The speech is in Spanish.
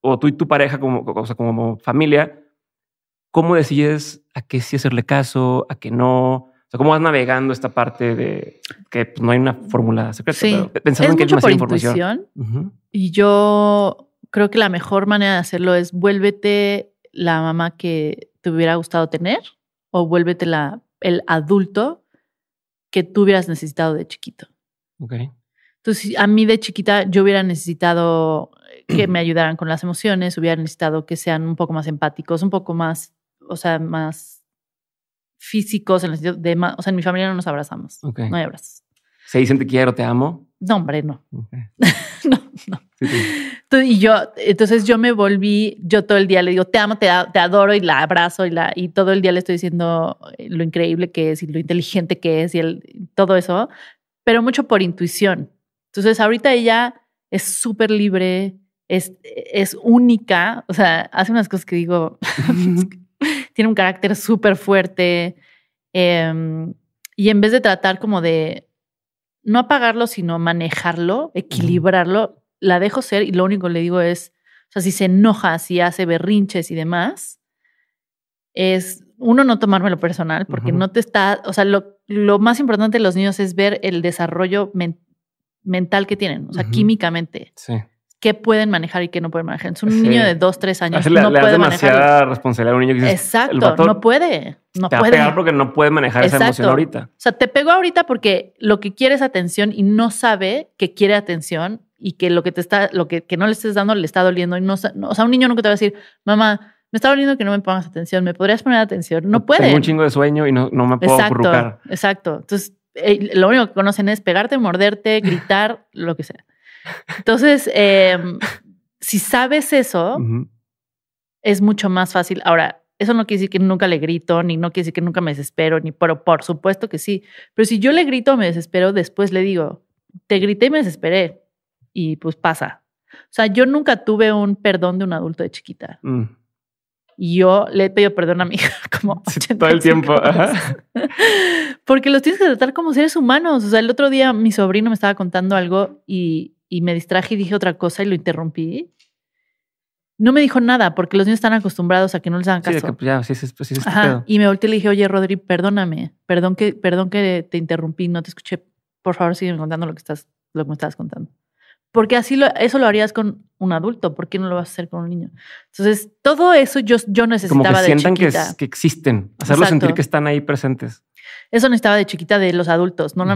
o tú y tu pareja como, como familia, ¿cómo decides a qué sí hacerle caso, a qué no? O sea, ¿cómo vas navegando esta parte de que pues, no hay una fórmula secreta? Sí, pero pensando es en que mucho por información. Y yo creo que la mejor manera de hacerlo es vuélvete la mamá que te hubiera gustado tener o vuélvete la, el adulto que tú hubieras necesitado de chiquito. Okay. Entonces, a mí de chiquita yo hubiera necesitado eh, que me ayudaran con las emociones, hubiera necesitado que sean un poco más empáticos, un poco más, o sea, más físicos, en el sentido de, o sea, en mi familia no nos abrazamos, no hay abrazos. ¿Se dicen te quiero, te amo? No, hombre, no. no, no. Entonces, y yo, entonces yo me volví, yo todo el día le digo, te amo, te, adoro y la abrazo y, la, y todo el día le estoy diciendo eh, lo increíble que es y lo inteligente que es y todo eso, pero mucho por intuición. Entonces, ahorita ella es súper libre, es, única, o sea, hace unas cosas que digo, tiene un carácter súper fuerte. Em, y en vez de tratar como de no apagarlo, sino manejarlo, equilibrarlo, la dejo ser y lo único que le digo es, o sea, si se enoja, si hace berrinches y demás, es uno no tomármelo personal, porque no te está, o sea, lo, lo, más importante de los niños es ver el desarrollo mental mental que tienen, o sea, químicamente. Sí. ¿Qué pueden manejar y qué no pueden manejar? Es un niño de dos, tres años. no le, puede demasiada responsabilidad a un niño que dice, Exacto, no puede. No te puede. Va a porque no puede manejar esa emoción ahorita. O sea, te pegó ahorita porque lo que quiere es atención y no sabe que quiere atención y que lo que te está, lo que, no le estés dando le está doliendo. Y no, o sea, un niño nunca te va a decir, mamá, me está doliendo que no me pongas atención, me podrías poner atención. No puede. Tengo un chingo de sueño y no, me puedo exacto, Exacto. Entonces, eh, lo único que conocen es pegarte, morderte, gritar, lo que sea. Entonces, eh, si sabes eso, es mucho más fácil. Ahora, eso no quiere decir que nunca le grito, ni no quiere decir que nunca me desespero, ni pero por supuesto que sí. Pero si yo le grito, me desespero, después le digo, te grité y me desesperé. Y pues pasa. O sea, yo nunca tuve un perdón de un adulto de chiquita. Mm. Y yo le he pedido perdón a mi hija como todo el tiempo. Porque los tienes que tratar como seres humanos. O sea, el otro día mi sobrino me estaba contando algo y, me distraje y dije otra cosa y lo interrumpí. No me dijo nada porque los niños están acostumbrados a que no les hagan caso. Sí, pues, ya, sí, sí, pues, sí Y me volteé y le dije, oye, Rodri, perdóname, perdón que, perdón que te interrumpí, no te escuché. Por favor, sigue contando lo que estás, lo que me estabas contando. Porque así lo, eso lo harías con un adulto, ¿por qué no lo vas a hacer con un niño? Entonces, todo eso yo, yo necesitaba Como que sientan Que, existen, hacerlos sentir que están ahí presentes. Eso no estaba de chiquita de los adultos, no